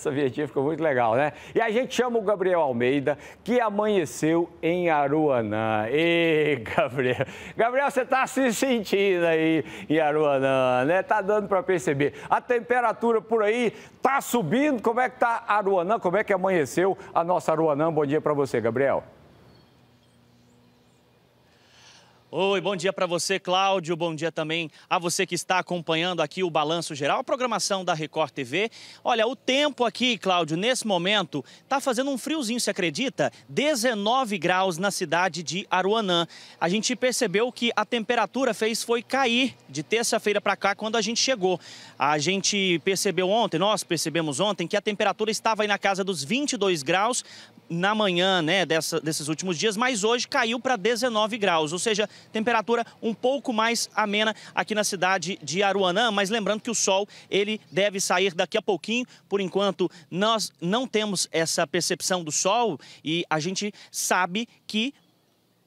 essa vinhetinha ficou muito legal, né? E a gente chama o Gabriel Almeida, que amanheceu em Aruanã. E Gabriel, Gabriel, você tá se sentindo aí em Aruanã, né? Tá dando para perceber. A temperatura por aí tá subindo. Como é que tá Aruanã? Como é que amanheceu a nossa Aruanã? Bom dia para você, Gabriel. Oi, bom dia para você, Cláudio. Bom dia também a você que está acompanhando aqui o Balanço Geral, a programação da Record TV. Olha, o tempo aqui, Cláudio, nesse momento, tá fazendo um friozinho, se acredita? 19 graus na cidade de Aruanã. A gente percebeu que a temperatura fez foi cair de terça-feira para cá quando a gente chegou. A gente percebeu ontem, nós percebemos ontem que a temperatura estava aí na casa dos 22 graus, na manhã né, dessa, desses últimos dias, mas hoje caiu para 19 graus, ou seja, Temperatura um pouco mais amena aqui na cidade de Aruanã, mas lembrando que o sol ele deve sair daqui a pouquinho. Por enquanto, nós não temos essa percepção do sol e a gente sabe que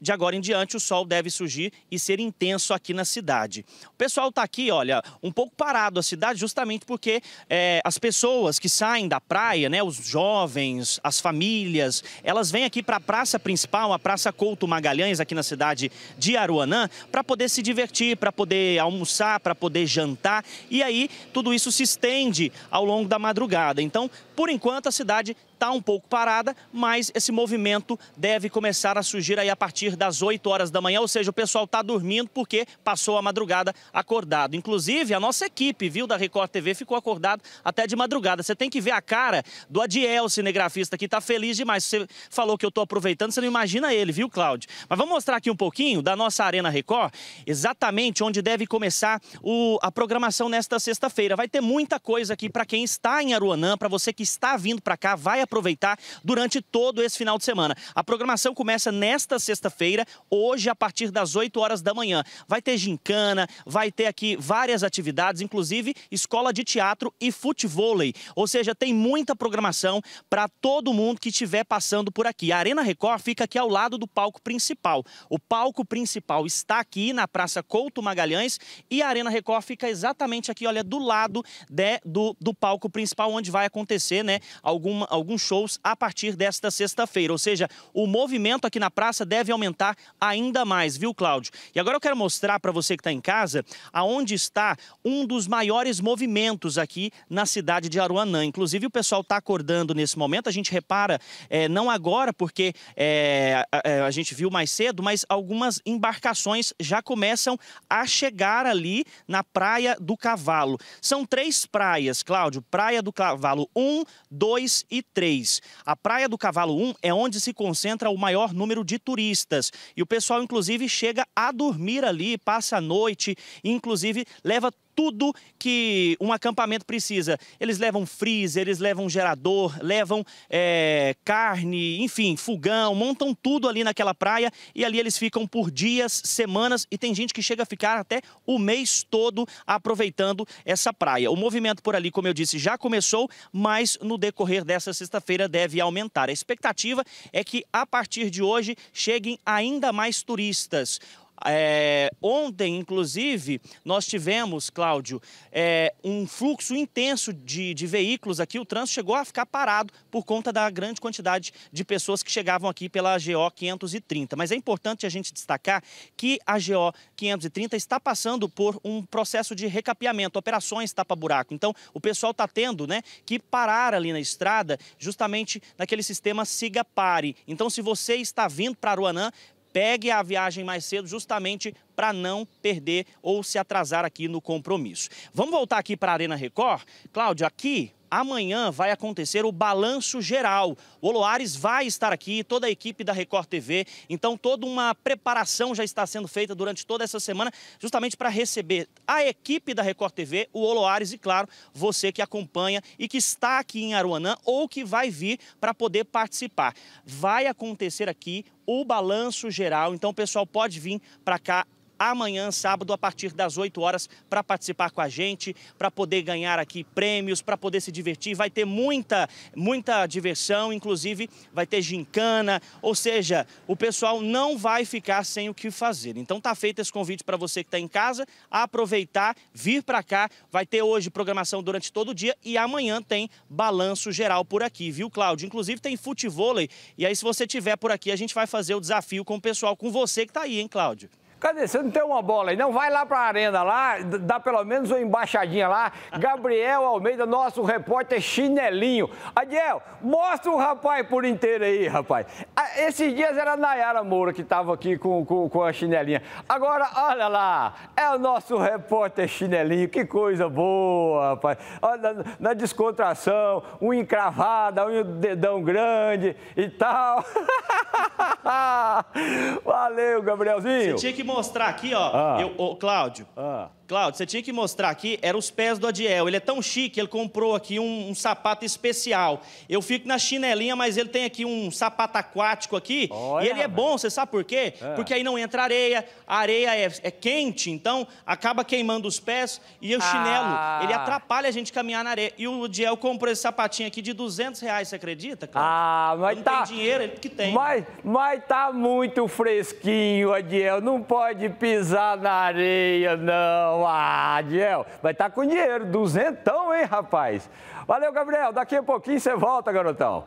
de agora em diante o sol deve surgir e ser intenso aqui na cidade. O pessoal está aqui, olha, um pouco parado a cidade, justamente porque é, as pessoas que saem da praia, né, os jovens, as famílias, elas vêm aqui para a praça principal, a Praça Couto Magalhães, aqui na cidade de Aruanã, para poder se divertir, para poder almoçar, para poder jantar. E aí tudo isso se estende ao longo da madrugada. Então, por enquanto, a cidade está um pouco parada, mas esse movimento deve começar a surgir aí a partir das 8 horas da manhã, ou seja, o pessoal está dormindo porque passou a madrugada acordado. Inclusive, a nossa equipe, viu, da Record TV ficou acordado até de madrugada. Você tem que ver a cara do Adiel, cinegrafista, que está feliz demais. Você falou que eu estou aproveitando, você não imagina ele, viu, Cláudio? Mas vamos mostrar aqui um pouquinho da nossa Arena Record, exatamente onde deve começar o, a programação nesta sexta-feira. Vai ter muita coisa aqui para quem está em Aruanã, para você que que está vindo para cá vai aproveitar durante todo esse final de semana. A programação começa nesta sexta-feira, hoje a partir das 8 horas da manhã. Vai ter gincana, vai ter aqui várias atividades, inclusive escola de teatro e futevôlei. Ou seja, tem muita programação para todo mundo que estiver passando por aqui. A Arena Record fica aqui ao lado do palco principal. O palco principal está aqui na Praça Couto Magalhães e a Arena Record fica exatamente aqui, olha, do lado de, né, do, do palco principal onde vai acontecer acontecer né, algum, alguns shows a partir desta sexta-feira. Ou seja, o movimento aqui na praça deve aumentar ainda mais, viu, Cláudio? E agora eu quero mostrar para você que está em casa aonde está um dos maiores movimentos aqui na cidade de Aruanã. Inclusive, o pessoal está acordando nesse momento. A gente repara, é, não agora, porque é, a, é, a gente viu mais cedo, mas algumas embarcações já começam a chegar ali na Praia do Cavalo. São três praias, Cláudio. Praia do Cavalo 1, 2 e 3. A Praia do Cavalo 1 é onde se concentra o maior número de turistas. E o pessoal, inclusive, chega a dormir ali, passa a noite, inclusive leva tudo que um acampamento precisa. Eles levam freezer, eles levam gerador, levam é, carne, enfim, fogão, montam tudo ali naquela praia e ali eles ficam por dias, semanas e tem gente que chega a ficar até o mês todo aproveitando essa praia. O movimento por ali, como eu disse, já começou, mas no decorrer dessa sexta-feira deve aumentar. A expectativa é que a partir de hoje cheguem ainda mais turistas. É, ontem, inclusive, nós tivemos, Cláudio, é, um fluxo intenso de, de, veículos aqui. O trânsito chegou a ficar parado por conta da grande quantidade de pessoas que chegavam aqui pela GO 530. Mas é importante a gente destacar que a GO 530 está passando por um processo de recapeamento, operações tapa-buraco. Então, o pessoal está tendo né, que parar ali na estrada, justamente naquele sistema Siga Pare. Então, se você está vindo para Aruanã, pegue a viagem mais cedo justamente para não perder ou se atrasar aqui no compromisso. Vamos voltar aqui para a Arena Record? Cláudio, aqui Amanhã vai acontecer o balanço geral. O Oloares vai estar aqui, toda a equipe da Record TV. Então, toda uma preparação já está sendo feita durante toda essa semana, justamente para receber a equipe da Record TV, o Oloares e, claro, você que acompanha e que está aqui em Aruanã ou que vai vir para poder participar. Vai acontecer aqui o balanço geral. Então, o pessoal pode vir para cá amanhã, sábado, a partir das 8 horas, para participar com a gente, para poder ganhar aqui prêmios, para poder se divertir. Vai ter muita, muita diversão, inclusive vai ter gincana, ou seja, o pessoal não vai ficar sem o que fazer. Então tá feito esse convite para você que está em casa, aproveitar, vir para cá. Vai ter hoje programação durante todo o dia e amanhã tem balanço geral por aqui, viu, Cláudio? Inclusive tem futevôlei. E aí, se você tiver por aqui, a gente vai fazer o desafio com o pessoal, com você que está aí, hein, Cláudio? Cadê? Você não tem uma bola aí? Não, vai lá para a arena lá, dá pelo menos uma embaixadinha lá. Gabriel Almeida, nosso repórter chinelinho. Adiel, mostra o rapaz por inteiro aí, rapaz. Ah, esses dias era a Nayara Moura que estava aqui com, com, com, a chinelinha. Agora, olha lá, é o nosso repórter chinelinho. Que coisa boa, rapaz. Olha, na, descontração, um encravada, um dedão grande e tal. Valeu, Gabrielzinho. Você tinha que mostrar aqui, ó. Ah. Eu, ô, Cláudio. Ah. Cláudio, você tinha que mostrar aqui, eram os pés do Adiel. Ele é tão chique, ele comprou aqui um, um, sapato especial. Eu fico na chinelinha, mas ele tem aqui um sapato aquático aqui. Olha, e ele é bom, você sabe por quê? É. Porque aí não entra areia, a areia é, é, quente, então acaba queimando os pés. E o chinelo, ah. ele atrapalha a gente caminhar na areia. E o Adiel comprou esse sapatinho aqui de 200 reais, você acredita, Cláudio? Ah, mas não tá... tem dinheiro, ele que tem. Mas, mas tá muito fresquinho, Adiel. Não pode pisar na areia, não ah, Diel, vai estar tá com dinheiro, duzentão, hein, rapaz? Valeu, Gabriel, daqui a pouquinho você volta, garotão.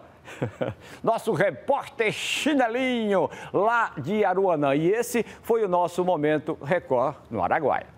Nosso repórter chinelinho lá de Aruanã. E esse foi o nosso Momento Record no Araguaia.